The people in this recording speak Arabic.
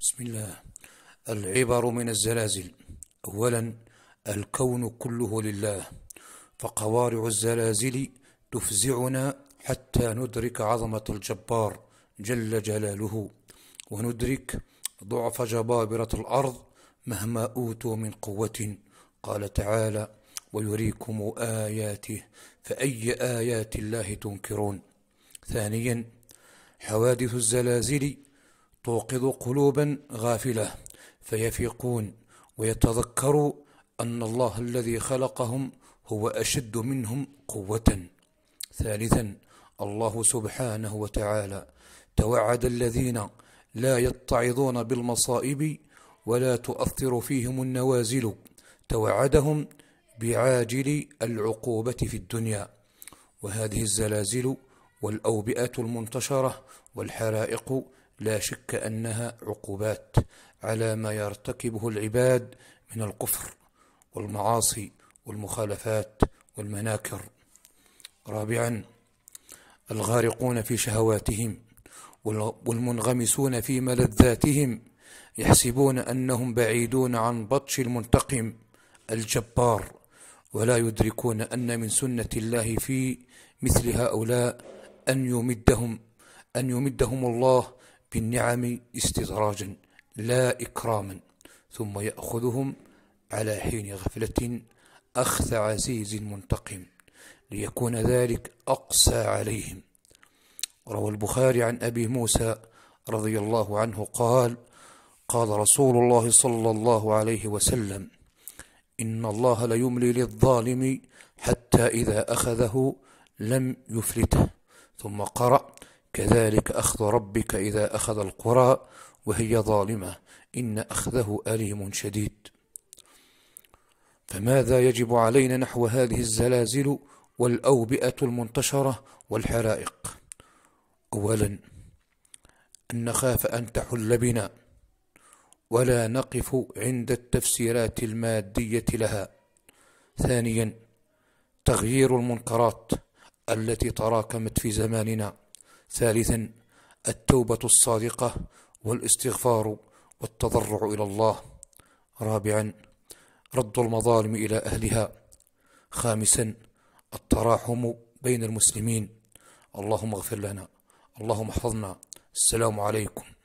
بسم الله العبر من الزلازل أولا الكون كله لله فقوارع الزلازل تفزعنا حتى ندرك عظمة الجبار جل جلاله وندرك ضعف جبابرة الأرض مهما أوتوا من قوة قال تعالى ويريكم آياته فأي آيات الله تنكرون ثانيا حوادث الزلازل توقظ قلوبا غافله فيفيقون ويتذكروا ان الله الذي خلقهم هو اشد منهم قوه ثالثا الله سبحانه وتعالى توعد الذين لا يتعظون بالمصائب ولا تؤثر فيهم النوازل توعدهم بعاجل العقوبة في الدنيا وهذه الزلازل والأوبئة المنتشرة والحرائق لا شك انها عقوبات على ما يرتكبه العباد من الكفر والمعاصي والمخالفات والمناكر رابعا الغارقون في شهواتهم والمنغمسون في ملذاتهم يحسبون انهم بعيدون عن بطش المنتقم الجبار ولا يدركون ان من سنه الله في مثل هؤلاء ان يمدهم ان يمدهم الله بالنعم استدراجا لا إكراما ثم يأخذهم على حين غفلة أخذ عزيز منتقم ليكون ذلك أقسى عليهم روى البخاري عن أبي موسى رضي الله عنه قال قال رسول الله صلى الله عليه وسلم إن الله ليملي للظالم حتى إذا أخذه لم يفلته ثم قرأ كذلك أخذ ربك إذا أخذ القرى وهي ظالمة إن أخذه أليم شديد فماذا يجب علينا نحو هذه الزلازل والأوبئة المنتشرة والحرائق أولا أن نخاف أن تحل بنا ولا نقف عند التفسيرات المادية لها ثانيا تغيير المنكرات التي تراكمت في زماننا ثالثا التوبة الصادقة والاستغفار والتضرع إلى الله رابعا رد المظالم إلى أهلها خامسا التراحم بين المسلمين اللهم اغفر لنا اللهم احفظنا السلام عليكم